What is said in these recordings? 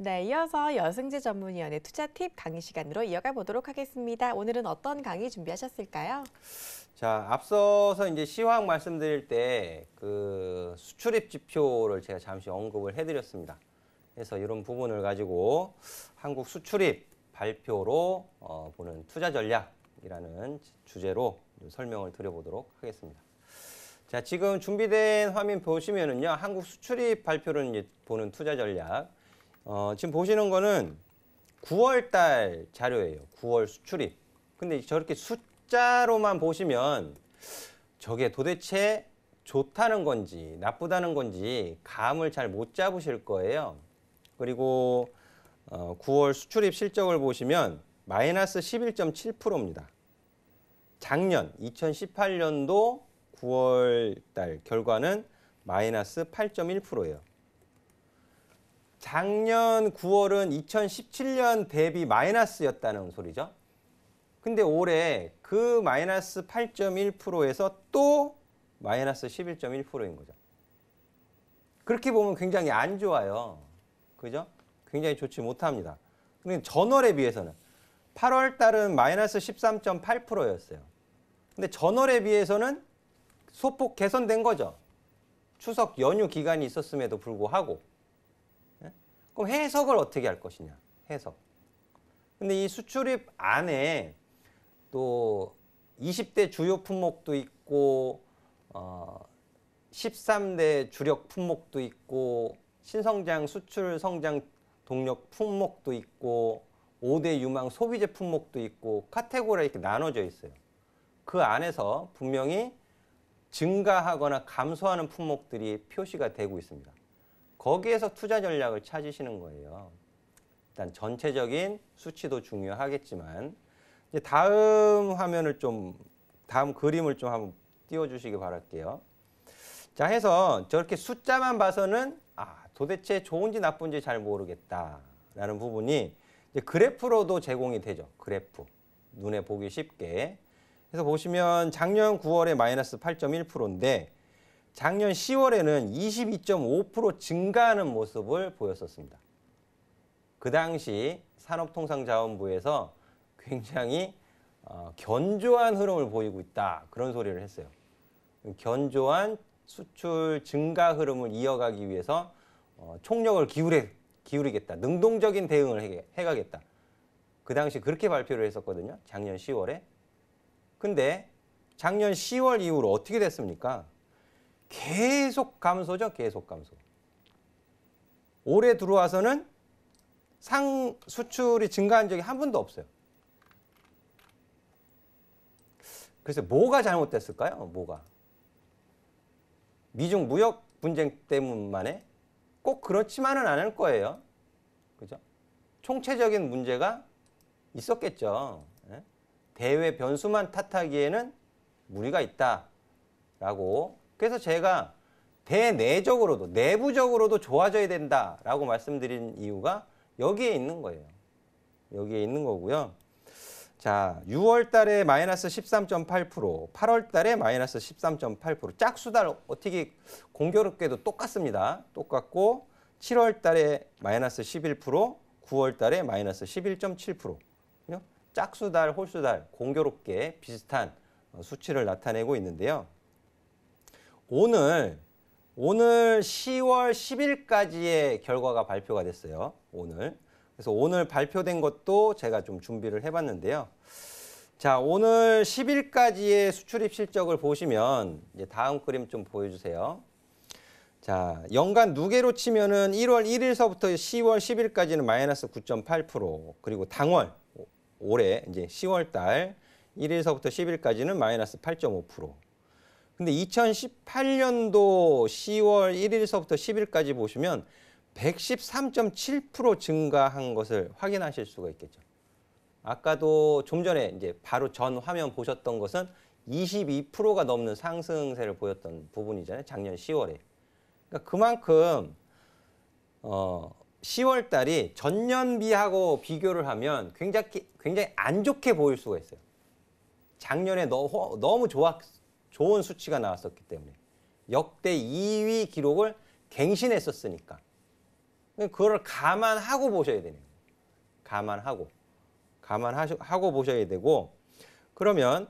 네, 이어서 여승재 전문위원의 투자 팁 강의 시간으로 이어가 보도록 하겠습니다. 오늘은 어떤 강의 준비하셨을까요? 자, 앞서서 이제 시황 말씀드릴 때 그 수출입 지표를 제가 잠시 언급을 해드렸습니다. 그래서 이런 부분을 가지고 한국 수출입 발표로 어, 보는 투자 전략이라는 주제로 설명을 드려보도록 하겠습니다. 자, 지금 준비된 화면 보시면은요, 한국 수출입 발표를 보는 투자 전략. 어, 지금 보시는 거는 9월 달 자료예요. 9월 수출입. 근데 저렇게 숫자로만 보시면 저게 도대체 좋다는 건지 나쁘다는 건지 감을 잘 못 잡으실 거예요. 그리고 어, 9월 수출입 실적을 보시면 마이너스 11.7%입니다. 작년 2018년도 9월 달 결과는 마이너스 8.1%예요. 작년 9월은 2017년 대비 마이너스였다는 소리죠. 근데 올해 그 마이너스 8.1%에서 또 마이너스 11.1%인 거죠. 그렇게 보면 굉장히 안 좋아요. 그죠? 굉장히 좋지 못합니다. 근데 전월에 비해서는 8월 달은 마이너스 13.8%였어요. 근데 전월에 비해서는 소폭 개선된 거죠. 추석 연휴 기간이 있었음에도 불구하고 그럼 해석을 어떻게 할 것이냐? 해석. 근데 이 수출입 안에 또 20대 주요 품목도 있고 어 13대 주력 품목도 있고 신성장 수출 성장 동력 품목도 있고 5대 유망 소비재 품목도 있고 카테고리가 이렇게 나눠져 있어요. 그 안에서 분명히 증가하거나 감소하는 품목들이 표시가 되고 있습니다. 거기에서 투자 전략을 찾으시는 거예요. 일단 전체적인 수치도 중요하겠지만 이제 다음 화면을 좀 다음 그림을 좀 한번 띄워주시기 바랄게요. 자 해서 저렇게 숫자만 봐서는 아 도대체 좋은지 나쁜지 잘 모르겠다라는 부분이 그래프로도 제공이 되죠. 그래프 눈에 보기 쉽게. 그래서 보시면 작년 9월에 마이너스 8.1%인데 작년 10월에는 22.5% 증가하는 모습을 보였었습니다. 그 당시 산업통상자원부에서 굉장히 어, 견조한 흐름을 보이고 있다 그런 소리를 했어요. 견조한 수출 증가 흐름을 이어가기 위해서 어, 총력을 기울에, 기울이겠다. 능동적인 대응을 해, 해가겠다. 그 당시 그렇게 발표를 했었거든요. 작년 10월에. 근데 작년 10월 이후로 어떻게 됐습니까? 계속 감소죠. 계속 감소. 올해 들어와서는 상 수출이 증가한 적이 한 번도 없어요. 그래서 뭐가 잘못됐을까요? 뭐가? 미중 무역 분쟁 때문만에 꼭 그렇지만은 않을 거예요. 그죠? 총체적인 문제가 있었겠죠. 예? 대외 변수만 탓하기에는 무리가 있다라고 그래서 제가 대내적으로도 내부적으로도 좋아져야 된다라고 말씀드린 이유가 여기에 있는 거예요. 여기에 있는 거고요. 자, 6월 달에 마이너스 13.8%, 8월 달에 마이너스 13.8%, 짝수달 어떻게 공교롭게도 똑같습니다. 똑같고 7월 달에 마이너스 11%, 9월 달에 마이너스 11.7%. 짝수달, 홀수달 공교롭게 비슷한 수치를 나타내고 있는데요. 오늘 오늘 10월 10일까지의 결과가 발표가 됐어요. 오늘. 그래서 오늘 발표된 것도 제가 좀 준비를 해봤는데요. 자, 오늘 10일까지의 수출입 실적을 보시면 이제 다음 그림 좀 보여주세요. 자, 연간 누계로 치면은 1월 1일서부터 10월 10일까지는 마이너스 9.8% 그리고 당월 올해 이제 10월 달 1일서부터 10일까지는 마이너스 8.5% 근데 2018년도 10월 1일서부터 10일까지 보시면 113.7% 증가한 것을 확인하실 수가 있겠죠. 아까도 좀 전에 이제 바로 전 화면 보셨던 것은 22%가 넘는 상승세를 보였던 부분이잖아요. 작년 10월에. 그러니까 그만큼 어 10월 달이 전년비하고 비교를 하면 굉장히 굉장히 안 좋게 보일 수가 있어요. 작년에 너, 너무 좋았 좋은 수치가 나왔었기 때문에 역대 2위 기록을 갱신했었으니까 그걸 그러니까 감안하고 보셔야 되네요. 감안하고 감안하고 보셔야 되고 그러면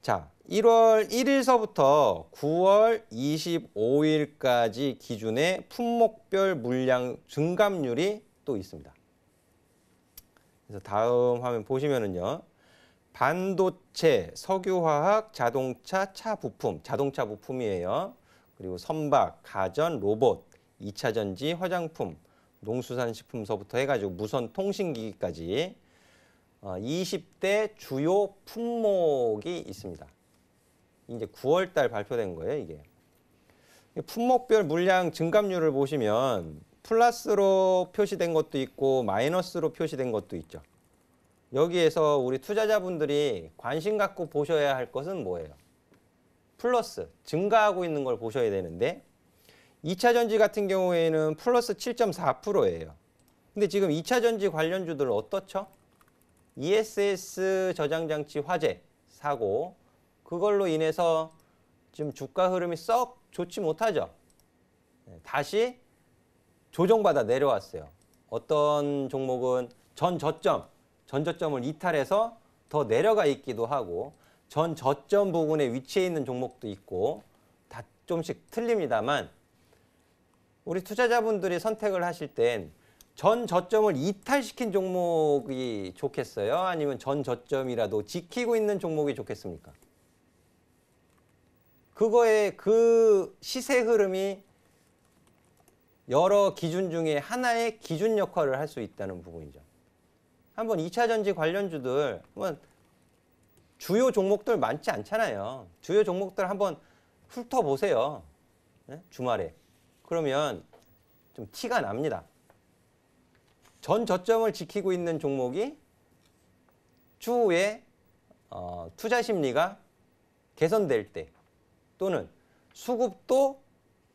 자 1월 1일서부터 9월 25일까지 기준의 품목별 물량 증감률이 또 있습니다. 그래서 다음 화면 보시면은요. 반도체, 석유화학, 자동차, 차 부품, 자동차 부품이에요. 그리고 선박, 가전, 로봇, 2차 전지, 화장품, 농수산식품서부터 해가지고 무선 통신기기까지 20대 어, 주요 품목이 있습니다. 이제 9월 달 발표된 거예요, 이게. 품목별 물량 증감률을 보시면 플러스로 표시된 것도 있고 마이너스로 표시된 것도 있죠. 여기에서 우리 투자자분들이 관심 갖고 보셔야 할 것은 뭐예요? 플러스, 증가하고 있는 걸 보셔야 되는데 2차 전지 같은 경우에는 플러스 7.4%예요. 근데 지금 2차 전지 관련주들 어떻죠? ESS 저장장치 화재 사고 그걸로 인해서 지금 주가 흐름이 썩 좋지 못하죠. 네, 다시 조정받아 내려왔어요. 어떤 종목은 전 저점 전저점을 이탈해서 더 내려가 있기도 하고 전 저점 부근에 위치해 있는 종목도 있고 다 좀씩 틀립니다만 우리 투자자분들이 선택을 하실 땐 전 저점을 이탈시킨 종목이 좋겠어요? 아니면 전 저점이라도 지키고 있는 종목이 좋겠습니까? 그거에 그 시세 흐름이 여러 기준 중에 하나의 기준 역할을 할 수 있다는 부분이죠. 한번 2차 전지 관련주들 한번 주요 종목들 많지 않잖아요. 주요 종목들 한번 훑어보세요. 네? 주말에. 그러면 좀 티가 납니다. 전 저점을 지키고 있는 종목이 추후에 어, 투자 심리가 개선될 때 또는 수급도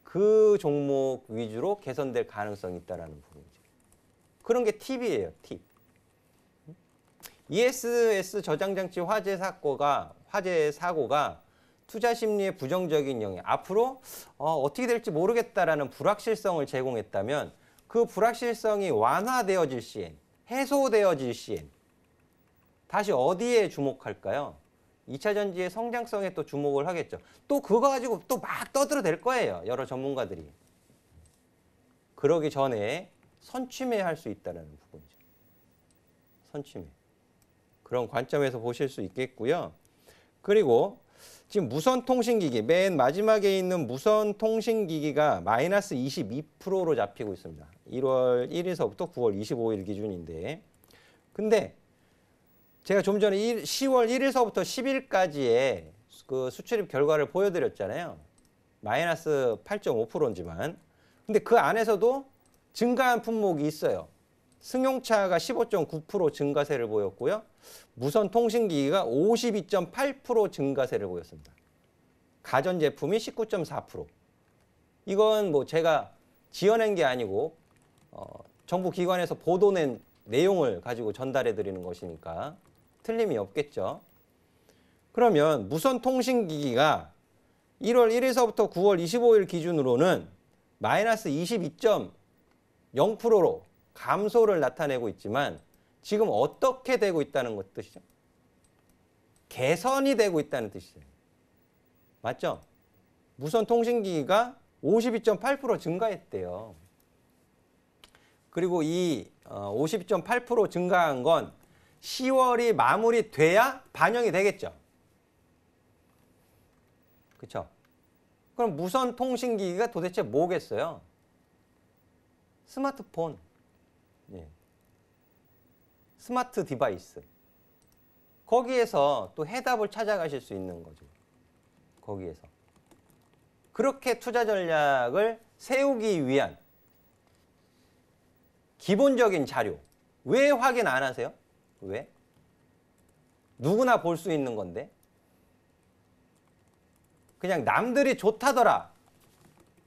그 종목 위주로 개선될 가능성이 있다는 부분이죠. 그런 게 팁이에요, 팁. ESS 저장장치 화재 사고가 화재 사고가 투자 심리의 부정적인 영향, 앞으로 어, 어떻게 될지 모르겠다라는 불확실성을 제공했다면 그 불확실성이 완화되어질 시엔, 해소되어질 시엔 다시 어디에 주목할까요? 2차 전지의 성장성에 또 주목을 하겠죠. 또 그거 가지고 또 막 떠들어댈 거예요. 여러 전문가들이. 그러기 전에 선취매할 수 있다는 부분이죠. 선취매. 그런 관점에서 보실 수 있겠고요. 그리고 지금 무선 통신기기 맨 마지막에 있는 무선 통신기기가 마이너스 22%로 잡히고 있습니다. 1월 1일서부터 9월 25일 기준인데 근데 제가 좀 전에 1, 10월 1일서부터 10일까지의 그 수출입 결과를 보여드렸잖아요. 마이너스 8.5%지만 근데 그 안에서도 증가한 품목이 있어요. 승용차가 15.9% 증가세를 보였고요. 무선 통신기기가 52.8% 증가세를 보였습니다. 가전제품이 19.4%. 이건 뭐 제가 지어낸 게 아니고 어, 정부 기관에서 보도낸 내용을 가지고 전달해 드리는 것이니까 틀림이 없겠죠. 그러면 무선 통신기기가 1월 1일서부터 9월 25일 기준으로는 마이너스 22.0%로 감소를 나타내고 있지만 지금 어떻게 되고 있다는 것 뜻이죠? 개선이 되고 있다는 뜻이죠. 맞죠? 무선 통신기기가 52.8% 증가했대요. 그리고 이 52.8% 어, 증가한 건 10월이 마무리돼야 반영이 되겠죠. 그렇죠? 그럼 무선 통신기기가 도대체 뭐겠어요? 스마트폰. 스마트 디바이스 거기에서 또 해답을 찾아가실 수 있는 거죠. 거기에서. 그렇게 투자 전략을 세우기 위한 기본적인 자료. 왜 확인 안 하세요? 왜? 누구나 볼 수 있는 건데. 그냥 남들이 좋다더라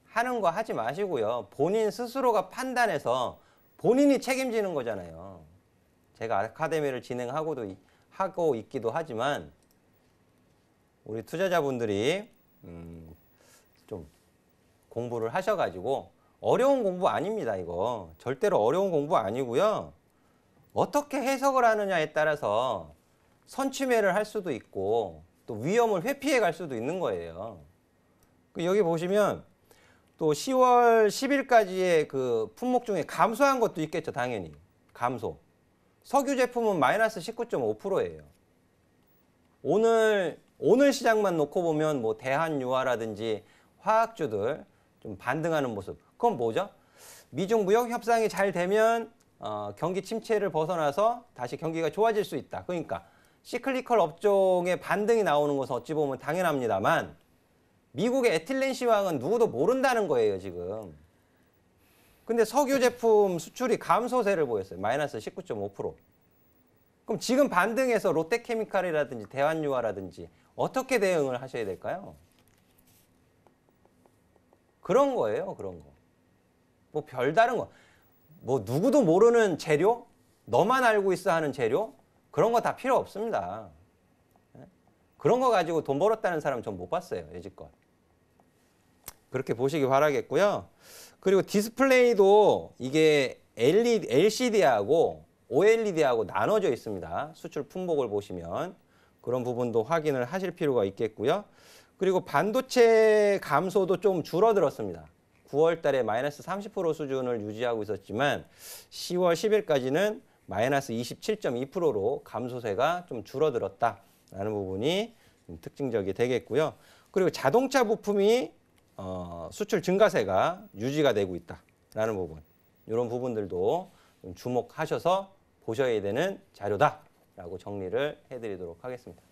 하는 거 하지 마시고요. 본인 스스로가 판단해서 본인이 책임지는 거잖아요. 제가 아카데미를 진행하고도 하고 있기도 하지만 우리 투자자분들이 음, 좀 공부를 하셔가지고 어려운 공부 아닙니다 이거 절대로 어려운 공부 아니고요 어떻게 해석을 하느냐에 따라서 선침해를 할 수도 있고 또 위험을 회피해 갈 수도 있는 거예요 그 여기 보시면 또 10월 10일까지의 그 품목 중에 감소한 것도 있겠죠 당연히 감소 석유 제품은 마이너스 19.5%예요. 오늘 오늘 시장만 놓고 보면 뭐 대한유화라든지 화학주들 좀 반등하는 모습. 그건 뭐죠? 미중 무역 협상이 잘 되면 어, 경기 침체를 벗어나서 다시 경기가 좋아질 수 있다. 그러니까 시클리컬 업종의 반등이 나오는 것은 어찌 보면 당연합니다만 미국의 에틸렌 시황은 누구도 모른다는 거예요, 지금. 근데 석유 제품 수출이 감소세를 보였어요. 마이너스 19.5%. 그럼 지금 반등해서 롯데케미칼이라든지 대한유화라든지 어떻게 대응을 하셔야 될까요? 그런 거예요. 그런 거. 뭐 별다른 거. 뭐 누구도 모르는 재료? 너만 알고 있어 하는 재료? 그런 거 다 필요 없습니다. 예? 그런 거 가지고 돈 벌었다는 사람 전못 봤어요. 여지껏. 그렇게 보시기 바라겠고요. 그리고 디스플레이도 이게 LCD하고 OLED하고 나눠져 있습니다. 수출 품목을 보시면 그런 부분도 확인을 하실 필요가 있겠고요. 그리고 반도체 감소도 좀 줄어들었습니다. 9월 달에 마이너스 30% 수준을 유지하고 있었지만 10월 10일까지는 마이너스 27.2%로 감소세가 좀 줄어들었다라는 부분이 특징적이 되겠고요. 그리고 자동차 부품이 어, 수출 증가세가 유지가 되고 있다라는 부분 이런 부분들도 좀 주목하셔서 보셔야 되는 자료다라고 정리를 해드리도록 하겠습니다.